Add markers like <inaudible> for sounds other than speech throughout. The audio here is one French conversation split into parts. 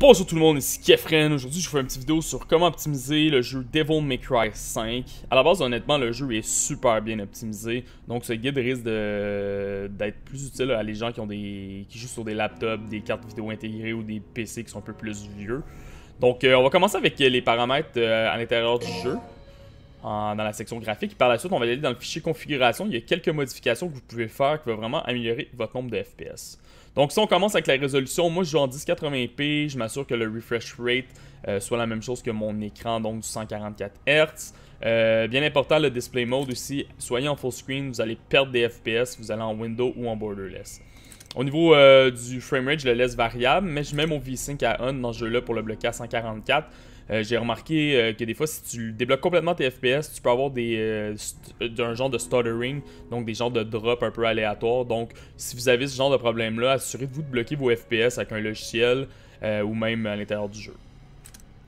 Bonjour tout le monde, ici Kefren. Aujourd'hui, je vous fais une petite vidéo sur comment optimiser le jeu Devil May Cry 5. À la base, honnêtement, le jeu est super bien optimisé. Donc, ce guide risque d'être plus utile à les gens qui ont des qui jouent sur des laptops, des cartes vidéo intégrées ou des PC qui sont un peu plus vieux. Donc, euh, on va commencer avec les paramètres euh, à l'intérieur du jeu dans la section graphique. par la suite, on va aller dans le fichier configuration. Il y a quelques modifications que vous pouvez faire qui vont vraiment améliorer votre nombre de FPS. Donc si on commence avec la résolution, moi je joue en 1080p, je m'assure que le refresh rate euh, soit la même chose que mon écran, donc du 144 Hz. Euh, bien important, le display mode aussi, soyez en full screen, vous allez perdre des FPS, vous allez en window ou en borderless. Au niveau euh, du framerate, je le laisse variable, mais je mets mon v 5 à 1 dans ce jeu-là pour le bloquer à 144. Euh, j'ai remarqué euh, que des fois, si tu débloques complètement tes FPS, tu peux avoir des d'un genre de stuttering, donc des genres de drops un peu aléatoires. Donc, si vous avez ce genre de problème-là, assurez-vous de bloquer vos FPS avec un logiciel ou même à l'intérieur du jeu.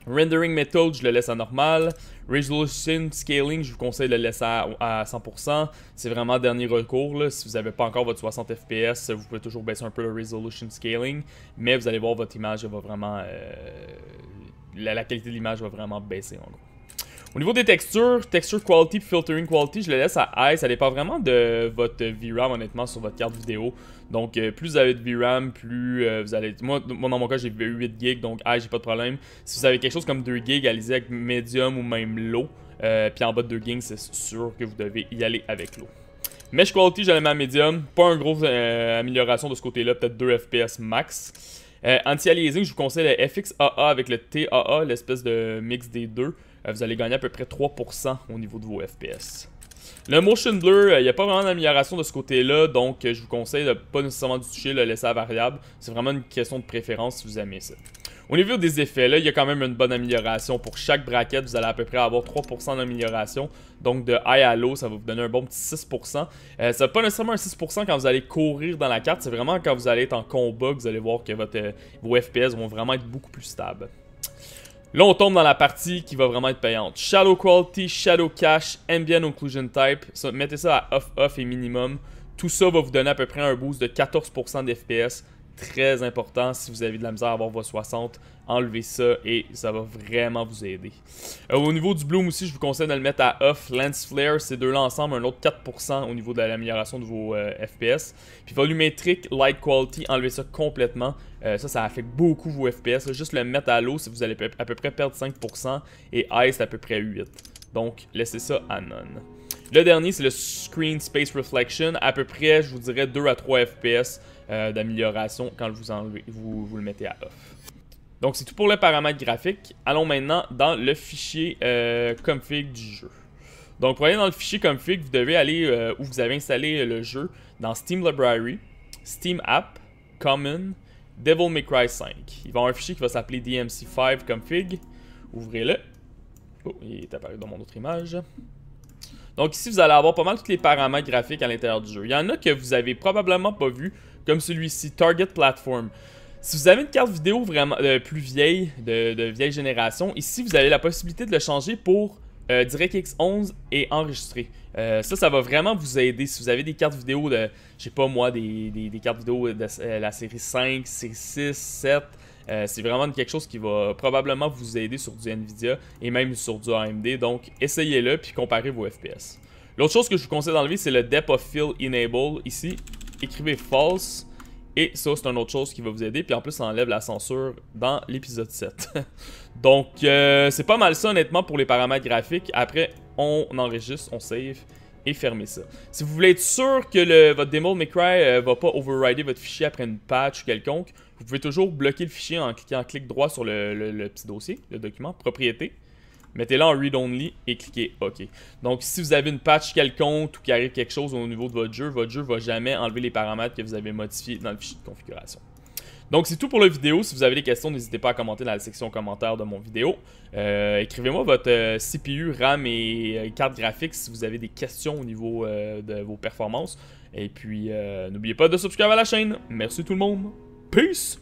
Rendering Method, je le laisse à normal. Resolution Scaling, je vous conseille de le laisser à, 100%. C'est vraiment dernier recours. Si vous n'avez pas encore votre 60 FPS, vous pouvez toujours baisser un peu le Resolution Scaling. Mais vous allez voir, votre image va vraiment. Euh, la, qualité de l'image va vraiment baisser en gros. Au niveau des textures, texture quality filtering quality, je le laisse à high. Ça dépend vraiment de votre VRAM, honnêtement, sur votre carte vidéo. Donc, euh, plus vous avez de VRAM, plus euh, vous allez. Moi, dans mon cas, j'ai 8 GB, donc high, j'ai pas de problème. Si vous avez quelque chose comme 2 GB, allez-y avec medium ou même low. Euh, puis en bas de 2 GB, c'est sûr que vous devez y aller avec low. Mesh quality, j'allais mettre à medium. Pas un gros amélioration de ce côté-là, peut-être 2 FPS max. Euh, Anti-aliasing, je vous conseille le FXAA avec le TAA, l'espèce de mix des deux. Euh, vous allez gagner à peu près 3% au niveau de vos FPS. Le motion blur, euh, il n'y a pas vraiment d'amélioration de ce côté-là, donc je vous conseille de pas nécessairement du toucher, le laisser à variable. C'est vraiment une question de préférence si vous aimez ça. Au niveau des effets, là, il y a quand même une bonne amélioration. Pour chaque braquette, vous allez à peu près avoir 3% d'amélioration. Donc de high à low, ça va vous donner un bon petit 6%. Euh, ça pas nécessairement un 6% quand vous allez courir dans la carte, c'est vraiment quand vous allez être en combat que vous allez voir que euh, vos FPS vont vraiment être beaucoup plus stables. Là, on tombe dans la partie qui va vraiment être payante. Shadow Quality, Shadow Cache, Ambient Occlusion Type. mettez ça à off-off et minimum. Tout ça va vous donner à peu près un boost de 14% d'FPS très important. Si vous avez de la misère à avoir vos 60, enlevez ça et ça va vraiment vous aider. Euh, au niveau du bloom aussi, je vous conseille de le mettre à off. Lens Flare, c'est deux-là ensemble, un autre 4% au niveau de l'amélioration de vos euh, FPS. Puis volumétrique, light quality, enlevez ça complètement. Euh, ça, ça affecte beaucoup vos FPS. juste le mettre à l'eau, si vous allez à peu près perdre 5% et ice à peu près 8%. Donc, laissez ça à none. Le dernier, c'est le Screen Space Reflection, à peu près, je vous dirais, 2 à 3 FPS euh, d'amélioration quand vous, enlevez, vous, le mettez à off. Donc c'est tout pour le paramètre graphique. Allons maintenant dans le fichier euh, config du jeu. Donc pour aller dans le fichier config, vous devez aller euh, où vous avez installé le jeu dans Steam Library, Steam App, Common, Devil May Cry 5. Il va avoir un fichier qui va s'appeler DMC5 config. Ouvrez-le. Oh, il est apparu dans mon autre image. Donc ici, vous allez avoir pas mal tous les paramètres graphiques à l'intérieur du jeu. Il y en a que vous avez probablement pas vu, comme celui-ci, Target Platform. Si vous avez une carte vidéo vraiment euh, plus vieille, de, vieille génération, ici vous avez la possibilité de le changer pour euh, DirectX 11 et enregistrer. Euh, ça, ça va vraiment vous aider si vous avez des cartes vidéo de, je sais pas moi, des, des cartes vidéo de la série 5, série 6, 7, euh, c'est vraiment quelque chose qui va probablement vous aider sur du Nvidia et même sur du AMD. Donc, essayez-le puis comparez vos FPS. L'autre chose que je vous conseille d'enlever, c'est le Depth of Field Enable. Ici, écrivez False. Et ça, c'est une autre chose qui va vous aider. Puis en plus, ça enlève la censure dans l'épisode 7. <laughs> Donc, euh, c'est pas mal ça, honnêtement, pour les paramètres graphiques. Après, on enregistre, on save et fermez ça. Si vous voulez être sûr que le, votre Demo de Cry euh, va pas overrider votre fichier après une patch quelconque, vous pouvez toujours bloquer le fichier en cliquant clic droit sur le, petit dossier, le document, propriété. Mettez-le en read-only et cliquez OK. Donc, si vous avez une patch quelconque ou qu'il arrive quelque chose au niveau de votre jeu, votre jeu ne va jamais enlever les paramètres que vous avez modifiés dans le fichier de configuration. Donc, c'est tout pour la vidéo. Si vous avez des questions, n'hésitez pas à commenter dans la section commentaires de mon vidéo. Euh, écrivez-moi votre euh, CPU, RAM et euh, carte graphique si vous avez des questions au niveau de vos performances. Et puis, n'oubliez pas de vous abonner à la chaîne. Merci tout le monde. Peace.